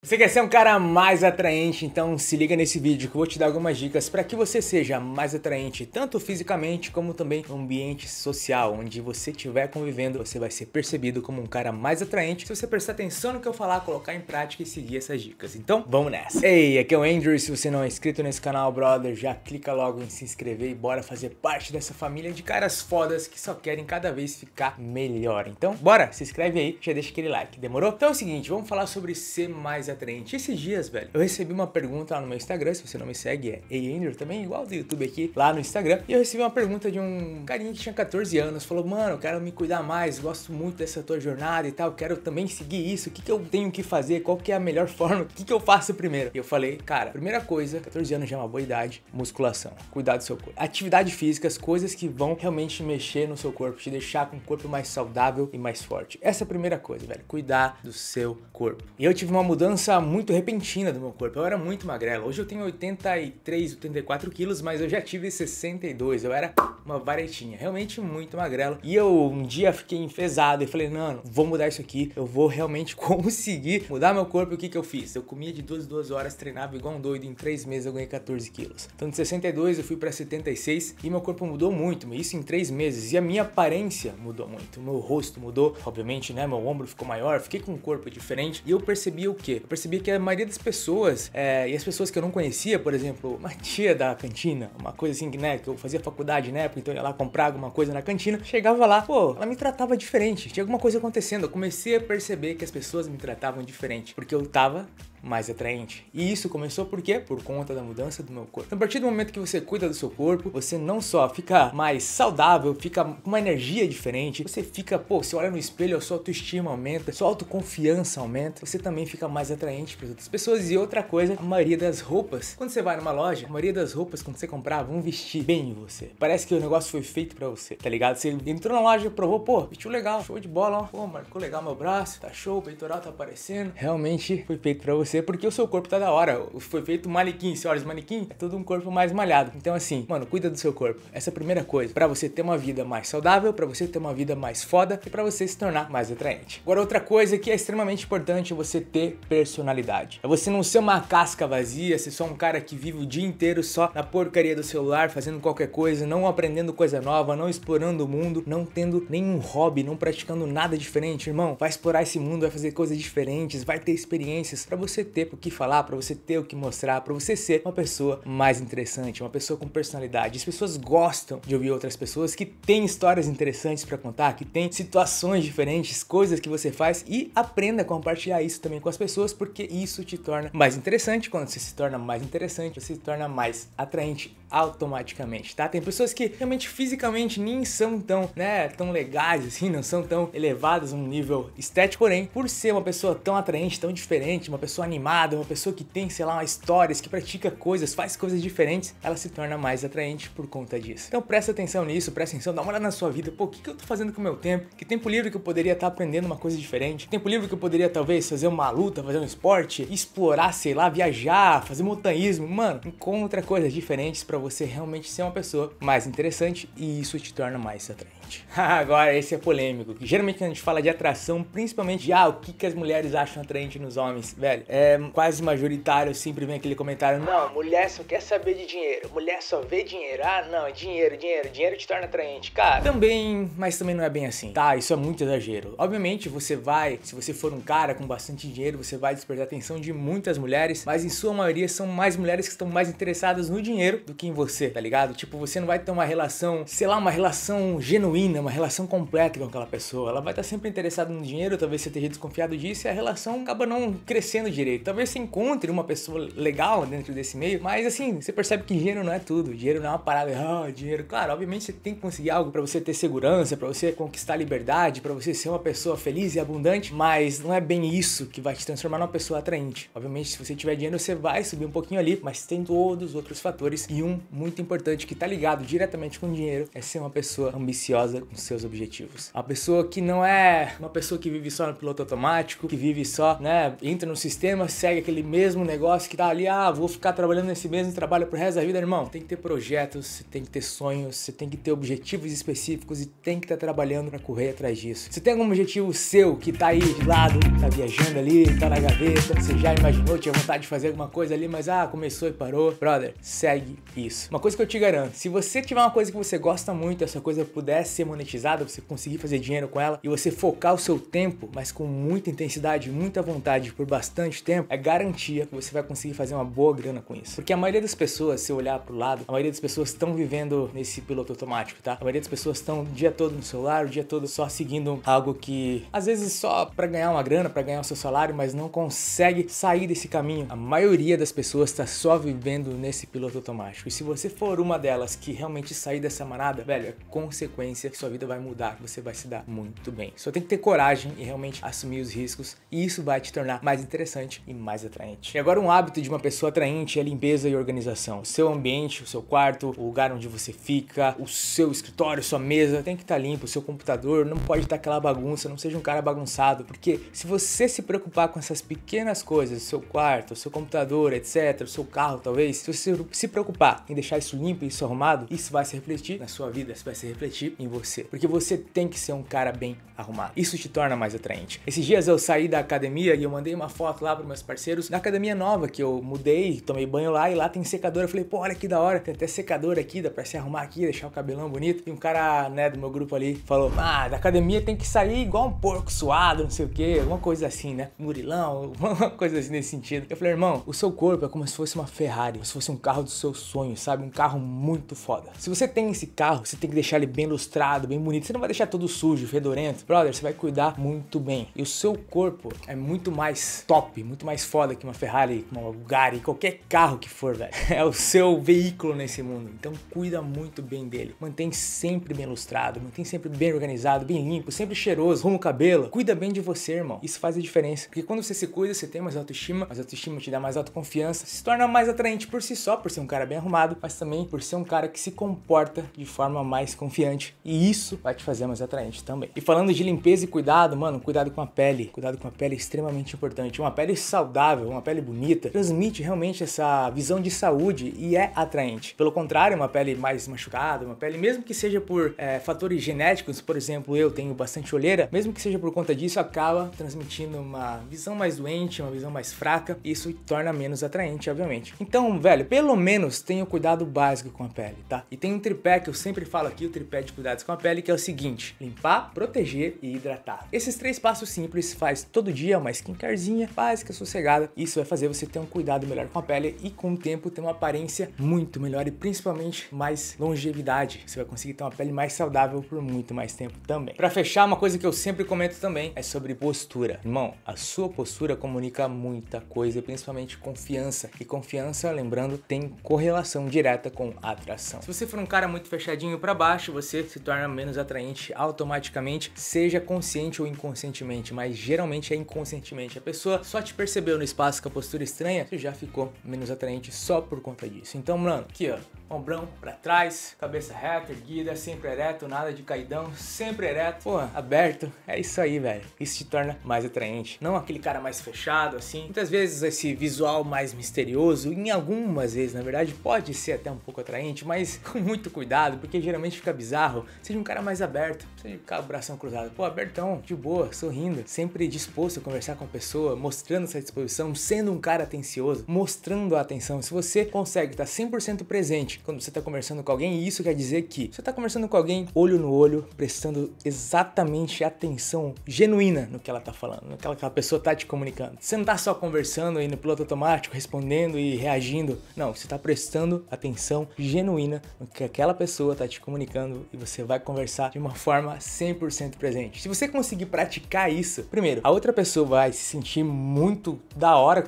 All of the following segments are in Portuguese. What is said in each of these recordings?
Você quer ser um cara mais atraente? Então se liga nesse vídeo que eu vou te dar algumas dicas para que você seja mais atraente, tanto fisicamente como também no ambiente social, onde você estiver convivendo, você vai ser percebido como um cara mais atraente se você prestar atenção no que eu falar, colocar em prática e seguir essas dicas. Então, vamos nessa. Ei, aqui é o Andrew, se você não é inscrito nesse canal, brother, já clica logo em se inscrever e bora fazer parte dessa família de caras fodas que só querem cada vez ficar melhor. Então, bora, se inscreve aí, já deixa aquele like, demorou? Então é o seguinte, vamos falar sobre ser mais atraente. É esses dias, velho, eu recebi uma pergunta lá no meu Instagram, se você não me segue, é Eiander também, igual do YouTube aqui, lá no Instagram. E eu recebi uma pergunta de um carinha que tinha 14 anos, falou, mano, eu quero me cuidar mais, gosto muito dessa tua jornada e tal, quero também seguir isso, o que, que eu tenho que fazer, qual que é a melhor forma, o que, que eu faço primeiro? E eu falei, cara, primeira coisa, 14 anos já é uma boa idade, musculação, cuidar do seu corpo. Atividade física, as coisas que vão realmente mexer no seu corpo, te deixar com um corpo mais saudável e mais forte. Essa é a primeira coisa, velho, cuidar do seu corpo. E eu tive uma mudança mudança muito repentina do meu corpo. Eu era muito magrelo. Hoje eu tenho 83, 84 quilos, mas eu já tive 62. Eu era uma varetinha, realmente muito magrelo. E eu um dia fiquei enfesado e falei, Não, vou mudar isso aqui. Eu vou realmente conseguir mudar meu corpo. O que, que eu fiz? Eu comia de duas duas horas, treinava igual um doido. Em três meses eu ganhei 14 quilos. Então de 62 eu fui para 76 e meu corpo mudou muito. Isso em três meses. E a minha aparência mudou muito. Meu rosto mudou, obviamente, né? Meu ombro ficou maior. Fiquei com um corpo diferente. E eu percebi o que? eu percebi que a maioria das pessoas, é, e as pessoas que eu não conhecia, por exemplo, uma tia da cantina, uma coisa assim, né, que eu fazia faculdade na né, época, então eu ia lá comprar alguma coisa na cantina, chegava lá, pô, ela me tratava diferente, tinha alguma coisa acontecendo. Eu comecei a perceber que as pessoas me tratavam diferente, porque eu tava mais atraente. E isso começou por quê? Por conta da mudança do meu corpo. Então, a partir do momento que você cuida do seu corpo, você não só fica mais saudável, fica com uma energia diferente, você fica, pô, você olha no espelho, a sua autoestima aumenta, sua autoconfiança aumenta, você também fica mais atraente para outras pessoas. E outra coisa, a maioria das roupas, quando você vai numa loja, a maioria das roupas, quando você comprar, vão vestir bem você. Parece que o negócio foi feito para você, tá ligado? Você entrou na loja, provou, pô, vestiu legal, show de bola, ó, pô, marcou legal meu braço, tá show, o peitoral tá aparecendo. Realmente foi feito para você porque o seu corpo tá da hora. Foi feito manequim, se olha, os manequim é todo um corpo mais malhado. Então, assim, mano, cuida do seu corpo. Essa é a primeira coisa. para você ter uma vida mais saudável, para você ter uma vida mais foda e para você se tornar mais atraente. Agora, outra coisa que é extremamente importante é você ter personalidade. É você não ser uma casca vazia, ser só um cara que vive o dia inteiro só na porcaria do celular, fazendo qualquer coisa, não aprendendo coisa nova, não explorando o mundo, não tendo nenhum hobby, não praticando nada diferente. Irmão, vai explorar esse mundo, vai fazer coisas diferentes, vai ter experiências para você você ter o que falar, para você ter o que mostrar, para você ser uma pessoa mais interessante, uma pessoa com personalidade. As pessoas gostam de ouvir outras pessoas que têm histórias interessantes para contar, que têm situações diferentes, coisas que você faz e aprenda a compartilhar isso também com as pessoas, porque isso te torna mais interessante. Quando você se torna mais interessante, você se torna mais atraente automaticamente, tá? Tem pessoas que realmente fisicamente nem são tão, né, tão legais assim, não são tão elevadas um nível estético, porém, por ser uma pessoa tão atraente, tão diferente, uma pessoa animada, uma pessoa que tem, sei lá, histórias, que pratica coisas, faz coisas diferentes, ela se torna mais atraente por conta disso. Então presta atenção nisso, presta atenção, dá uma olhada na sua vida, pô, o que, que eu tô fazendo com o meu tempo? Que tempo livre que eu poderia estar tá aprendendo uma coisa diferente? Tempo livre que eu poderia talvez fazer uma luta, fazer um esporte, explorar, sei lá, viajar, fazer montanhismo, mano, encontra coisas diferentes para para você realmente ser uma pessoa mais interessante e isso te torna mais atraente. Agora, esse é polêmico. Geralmente quando a gente fala de atração, principalmente de ah, o que, que as mulheres acham atraente nos homens, velho, é quase majoritário sempre vem aquele comentário: não, mulher só quer saber de dinheiro, mulher só vê dinheiro. Ah, não, é dinheiro, dinheiro, dinheiro te torna atraente, cara. Também, mas também não é bem assim, tá? Isso é muito exagero. Obviamente, você vai, se você for um cara com bastante dinheiro, você vai despertar a atenção de muitas mulheres, mas em sua maioria são mais mulheres que estão mais interessadas no dinheiro do que em você, tá ligado? Tipo, você não vai ter uma relação, sei lá, uma relação genuína genuína, uma relação completa com aquela pessoa. Ela vai estar sempre interessada no dinheiro, talvez você esteja desconfiado disso e a relação acaba não crescendo direito. Talvez você encontre uma pessoa legal dentro desse meio, mas assim, você percebe que dinheiro não é tudo. Dinheiro não é uma parada, ah, dinheiro. Claro, obviamente você tem que conseguir algo para você ter segurança, para você conquistar liberdade, para você ser uma pessoa feliz e abundante, mas não é bem isso que vai te transformar numa pessoa atraente. Obviamente, se você tiver dinheiro, você vai subir um pouquinho ali, mas tem todos os outros fatores e um muito importante que está ligado diretamente com o dinheiro é ser uma pessoa ambiciosa com seus objetivos. A pessoa que não é uma pessoa que vive só no piloto automático, que vive só, né, entra no sistema, segue aquele mesmo negócio que tá ali, ah, vou ficar trabalhando nesse mesmo trabalho pro resto da vida, irmão. Tem que ter projetos, você tem que ter sonhos, você tem que ter objetivos específicos e tem que estar tá trabalhando para correr atrás disso. Se tem algum objetivo seu que tá aí de lado, tá viajando ali, tá na gaveta, você já imaginou, tinha vontade de fazer alguma coisa ali, mas ah, começou e parou. Brother, segue isso. Uma coisa que eu te garanto, se você tiver uma coisa que você gosta muito, essa coisa pudesse ser monetizada, você conseguir fazer dinheiro com ela e você focar o seu tempo, mas com muita intensidade, muita vontade por bastante tempo, é garantia que você vai conseguir fazer uma boa grana com isso. Porque a maioria das pessoas, se olhar pro lado, a maioria das pessoas estão vivendo nesse piloto automático, tá? A maioria das pessoas estão o dia todo no celular, o dia todo só seguindo algo que às vezes só para ganhar uma grana, para ganhar o seu salário, mas não consegue sair desse caminho. A maioria das pessoas está só vivendo nesse piloto automático. E se você for uma delas que realmente sair dessa manada, velho, é consequência que sua vida vai mudar, que você vai se dar muito bem. Só tem que ter coragem e realmente assumir os riscos, e isso vai te tornar mais interessante e mais atraente. E agora, um hábito de uma pessoa atraente é limpeza e organização. O seu ambiente, o seu quarto, o lugar onde você fica, o seu escritório, sua mesa, tem que estar tá limpo, o seu computador, não pode estar tá aquela bagunça, não seja um cara bagunçado, porque se você se preocupar com essas pequenas coisas, o seu quarto, o seu computador, etc., o seu carro, talvez, se você se preocupar em deixar isso limpo e isso arrumado, isso vai se refletir na sua vida, isso vai se refletir em você você, porque você tem que ser um cara bem arrumado. Isso te torna mais atraente. Esses dias eu saí da academia e eu mandei uma foto lá para meus parceiros da academia nova que eu mudei, tomei banho lá e lá tem secador. Eu falei, pô, olha que da hora, tem até secador aqui, dá para se arrumar aqui, deixar o cabelão bonito. E um cara, né, do meu grupo ali falou: "Ah, da academia tem que sair igual um porco suado, não sei o quê, alguma coisa assim, né? Murilão, alguma coisa assim nesse sentido". Eu falei: "Irmão, o seu corpo é como se fosse uma Ferrari, como se fosse um carro do seu sonho, sabe? Um carro muito foda. Se você tem esse carro, você tem que deixar ele bem lustrado lustrado, bem bonito. Você não vai deixar todo sujo, fedorento. Brother, você vai cuidar muito bem. E o seu corpo é muito mais top, muito mais foda que uma Ferrari, uma Bugatti, qualquer carro que for, velho. É o seu veículo nesse mundo. Então cuida muito bem dele. Mantém sempre bem lustrado, mantém sempre bem organizado, bem limpo, sempre cheiroso, rumo o cabelo. Cuida bem de você, irmão. Isso faz a diferença. Porque quando você se cuida, você tem mais autoestima, mais autoestima te dá mais autoconfiança, se torna mais atraente por si só, por ser um cara bem arrumado, mas também por ser um cara que se comporta de forma mais confiante e isso vai te fazer mais atraente também. E falando de limpeza e cuidado, mano, cuidado com a pele. Cuidado com a pele é extremamente importante. Uma pele saudável, uma pele bonita, transmite realmente essa visão de saúde e é atraente. Pelo contrário, uma pele mais machucada, uma pele, mesmo que seja por é, fatores genéticos, por exemplo, eu tenho bastante olheira, mesmo que seja por conta disso, acaba transmitindo uma visão mais doente, uma visão mais fraca, e isso torna menos atraente, obviamente. Então, velho, pelo menos tenha o cuidado básico com a pele, tá? E tem um tripé que eu sempre falo aqui, o tripé de cuidado cuidados com a pele que é o seguinte: limpar, proteger e hidratar. Esses três passos simples faz todo dia uma skincarezinha básica, sossegada. Isso vai fazer você ter um cuidado melhor com a pele e com o tempo ter uma aparência muito melhor e principalmente mais longevidade. Você vai conseguir ter uma pele mais saudável por muito mais tempo também. Para fechar, uma coisa que eu sempre comento também é sobre postura. Irmão, a sua postura comunica muita coisa, principalmente confiança. E confiança, lembrando, tem correlação direta com atração. Se você for um cara muito fechadinho para baixo, você se torna menos atraente automaticamente, seja consciente ou inconscientemente, mas geralmente é inconscientemente. A pessoa só te percebeu no espaço com a postura estranha, você já ficou menos atraente só por conta disso. Então, mano, aqui ó, ombrão para trás, cabeça reta, erguida, sempre ereto, nada de caidão, sempre ereto, pô, aberto. É isso aí, velho. Isso te torna mais atraente. Não aquele cara mais fechado assim. Muitas vezes esse visual mais misterioso, em algumas vezes, na verdade, pode ser até um pouco atraente, mas com muito cuidado, porque geralmente fica bizarro. Seja um cara mais aberto, seja com o bração cruzado, pô, abertão, de boa, sorrindo, sempre disposto a conversar com a pessoa, mostrando essa disposição, sendo um cara atencioso, mostrando a atenção. Se você consegue estar 100% presente quando você está conversando com alguém, isso quer dizer que você está conversando com alguém olho no olho, prestando exatamente atenção genuína no que ela está falando, no que aquela pessoa está te comunicando. Você não está só conversando aí no piloto automático, respondendo e reagindo. Não, você está prestando atenção genuína no que aquela pessoa está te comunicando e você vai conversar de uma forma 100% presente. Se você conseguir praticar isso, primeiro, a outra pessoa vai se sentir muito da hora,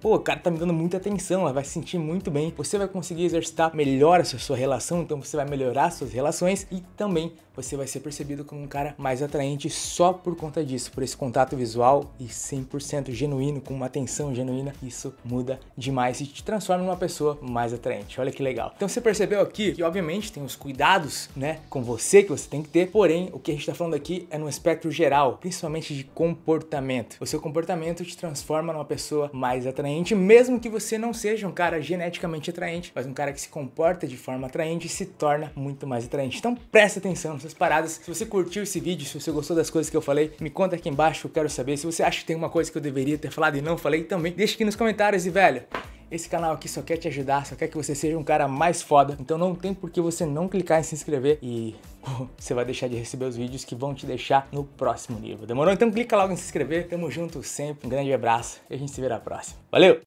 pô, o cara tá me dando muita atenção, ela vai se sentir muito bem. Você vai conseguir exercitar melhor melhora a sua relação, então você vai melhorar suas relações e também você vai ser percebido como um cara mais atraente só por conta disso, por esse contato visual e 100% genuíno, com uma atenção genuína. Isso muda demais e te transforma numa pessoa mais atraente. Olha que legal. Então você percebeu aqui que, obviamente, tem os cuidados, né, com você que você tem que ter, porém, o que a gente está falando aqui é num espectro geral, principalmente de comportamento. O seu comportamento te transforma numa pessoa mais atraente, mesmo que você não seja um cara geneticamente atraente, mas um cara que se comporta de forma atraente se torna muito mais atraente. Então presta atenção nos paradas. Se você curtiu esse vídeo, se você gostou das coisas que eu falei, me conta aqui embaixo, eu quero saber. Se você acha que tem uma coisa que eu deveria ter falado e não falei, também deixa aqui nos comentários e, velho, esse canal aqui só quer te ajudar, só quer que você seja um cara mais foda. Então não tem por que você não clicar em se inscrever e você vai deixar de receber os vídeos que vão te deixar no próximo nível. Demorou? Então clica logo em se inscrever. Tamo junto sempre. Um grande abraço e a gente se vê na próxima. Valeu!